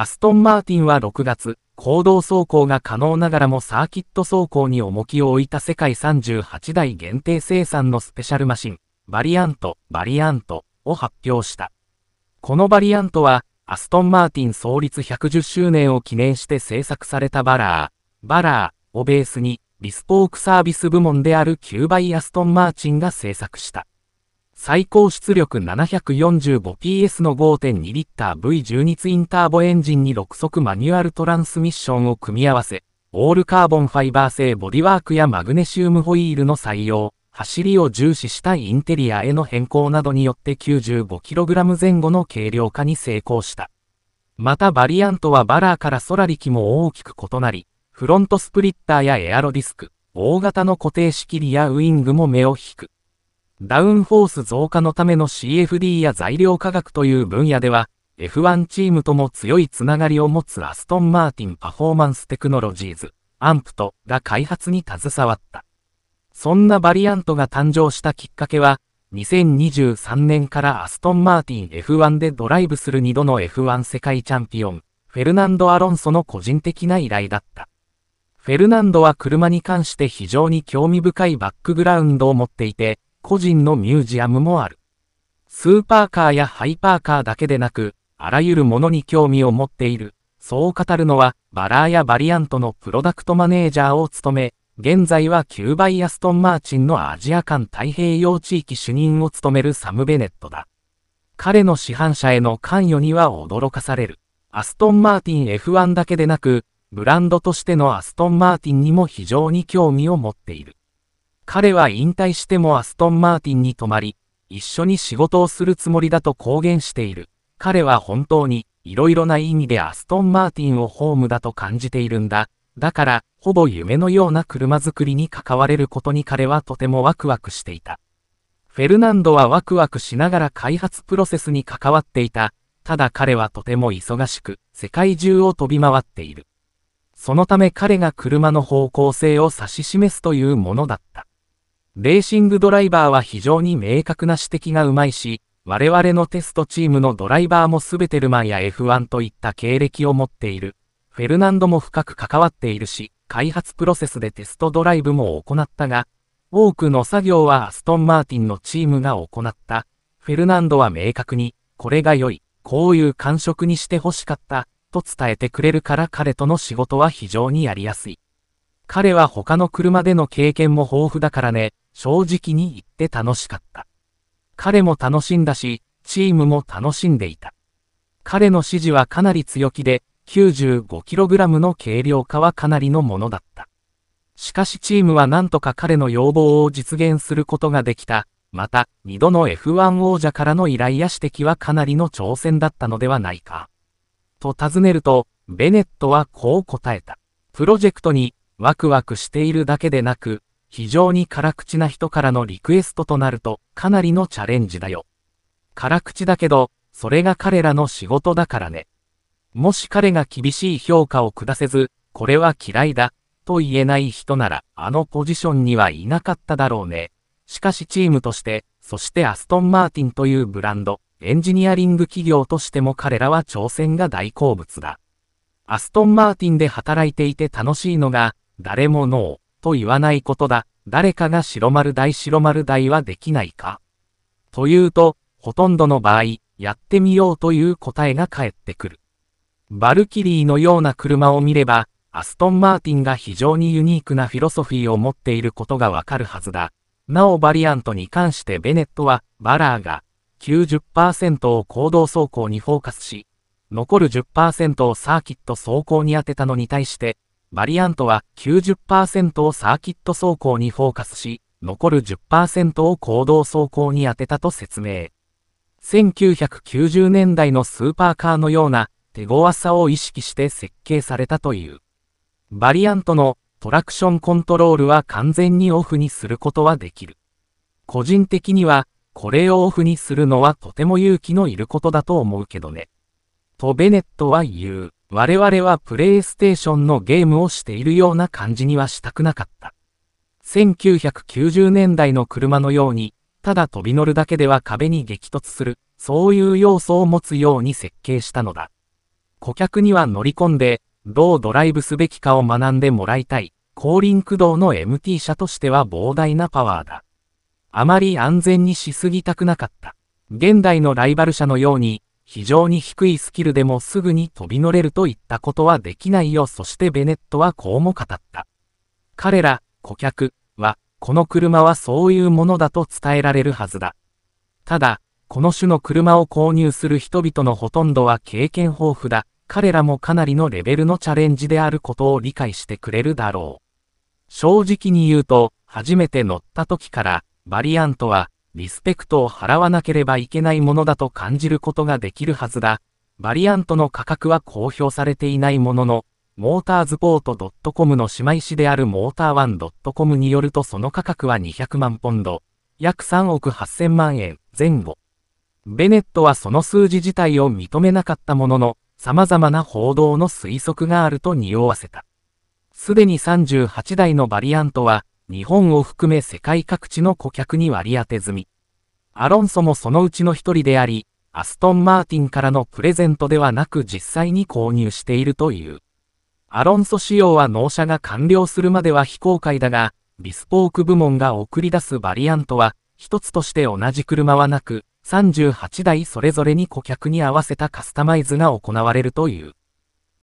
アストンマーティンは6月、行動走行が可能ながらもサーキット走行に重きを置いた世界38台限定生産のスペシャルマシン、バリアント、バリアントを発表した。このバリアントは、アストンマーティン創立110周年を記念して制作されたバラー、バラーをベースに、ビスポークサービス部門である9倍アストンマーチンが制作した。最高出力 745PS の 5.2L V12 ツインターボエンジンに6速マニュアルトランスミッションを組み合わせ、オールカーボンファイバー製ボディワークやマグネシウムホイールの採用、走りを重視したインテリアへの変更などによって 95kg 前後の軽量化に成功した。またバリアントはバラーから空力も大きく異なり、フロントスプリッターやエアロディスク、大型の固定式リアウィングも目を引く。ダウンフォース増加のための CFD や材料科学という分野では、F1 チームとも強いつながりを持つアストン・マーティン・パフォーマンス・テクノロジーズ、アンプトが開発に携わった。そんなバリアントが誕生したきっかけは、2023年からアストン・マーティン F1 でドライブする2度の F1 世界チャンピオン、フェルナンド・アロンソの個人的な依頼だった。フェルナンドは車に関して非常に興味深いバックグラウンドを持っていて、個人のミュージアムもある。スーパーカーやハイパーカーだけでなく、あらゆるものに興味を持っている。そう語るのは、バラーやバリアントのプロダクトマネージャーを務め、現在は9倍アストン・マーチンのアジア間太平洋地域主任を務めるサム・ベネットだ。彼の市販車への関与には驚かされる。アストン・マーティン F1 だけでなく、ブランドとしてのアストン・マーティンにも非常に興味を持っている。彼は引退してもアストンマーティンに泊まり、一緒に仕事をするつもりだと公言している。彼は本当に、いろいろな意味でアストンマーティンをホームだと感じているんだ。だから、ほぼ夢のような車作りに関われることに彼はとてもワクワクしていた。フェルナンドはワクワクしながら開発プロセスに関わっていた。ただ彼はとても忙しく、世界中を飛び回っている。そのため彼が車の方向性を指し示すというものだった。レーシングドライバーは非常に明確な指摘がうまいし、我々のテストチームのドライバーもすべてルマンや F1 といった経歴を持っている。フェルナンドも深く関わっているし、開発プロセスでテストドライブも行ったが、多くの作業はアストン・マーティンのチームが行った。フェルナンドは明確に、これが良い、こういう感触にして欲しかった、と伝えてくれるから彼との仕事は非常にやりやすい。彼は他の車での経験も豊富だからね、正直に言って楽しかった。彼も楽しんだし、チームも楽しんでいた。彼の指示はかなり強気で、95kg の軽量化はかなりのものだった。しかしチームはなんとか彼の要望を実現することができた。また、2度の F1 王者からの依頼や指摘はかなりの挑戦だったのではないか。と尋ねると、ベネットはこう答えた。プロジェクトにワクワクしているだけでなく、非常に辛口な人からのリクエストとなるとかなりのチャレンジだよ。辛口だけど、それが彼らの仕事だからね。もし彼が厳しい評価を下せず、これは嫌いだ、と言えない人ならあのポジションにはいなかっただろうね。しかしチームとして、そしてアストン・マーティンというブランド、エンジニアリング企業としても彼らは挑戦が大好物だ。アストン・マーティンで働いていて楽しいのが、誰もノー。と言わないことだ。誰かが白丸大白丸大はできないか。というと、ほとんどの場合、やってみようという答えが返ってくる。バルキリーのような車を見れば、アストン・マーティンが非常にユニークなフィロソフィーを持っていることがわかるはずだ。なおバリアントに関してベネットは、バラーが90%を行動走行にフォーカスし、残る10%をサーキット走行に当てたのに対して、バリアントは90%をサーキット走行にフォーカスし、残る10%を行動走行に当てたと説明。1990年代のスーパーカーのような手強さを意識して設計されたという。バリアントのトラクションコントロールは完全にオフにすることはできる。個人的には、これをオフにするのはとても勇気のいることだと思うけどね。とベネットは言う。我々はプレイステーションのゲームをしているような感じにはしたくなかった。1990年代の車のように、ただ飛び乗るだけでは壁に激突する、そういう要素を持つように設計したのだ。顧客には乗り込んで、どうドライブすべきかを学んでもらいたい、後輪駆動の MT 車としては膨大なパワーだ。あまり安全にしすぎたくなかった。現代のライバル車のように、非常に低いスキルでもすぐに飛び乗れるといったことはできないよ。そしてベネットはこうも語った。彼ら、顧客は、この車はそういうものだと伝えられるはずだ。ただ、この種の車を購入する人々のほとんどは経験豊富だ。彼らもかなりのレベルのチャレンジであることを理解してくれるだろう。正直に言うと、初めて乗った時から、バリアントは、リスペクトを払わなければいけないものだと感じることができるはずだ。バリアントの価格は公表されていないものの、モーターズポート .com の姉妹誌であるモーターワン .com によるとその価格は200万ポンド、約3億8000万円前後。ベネットはその数字自体を認めなかったものの、様々な報道の推測があると匂わせた。すでに38台のバリアントは、日本を含め世界各地の顧客に割り当て済み。アロンソもそのうちの一人であり、アストン・マーティンからのプレゼントではなく実際に購入しているという。アロンソ仕様は納車が完了するまでは非公開だが、ビスポーク部門が送り出すバリアントは、一つとして同じ車はなく、38台それぞれに顧客に合わせたカスタマイズが行われるという。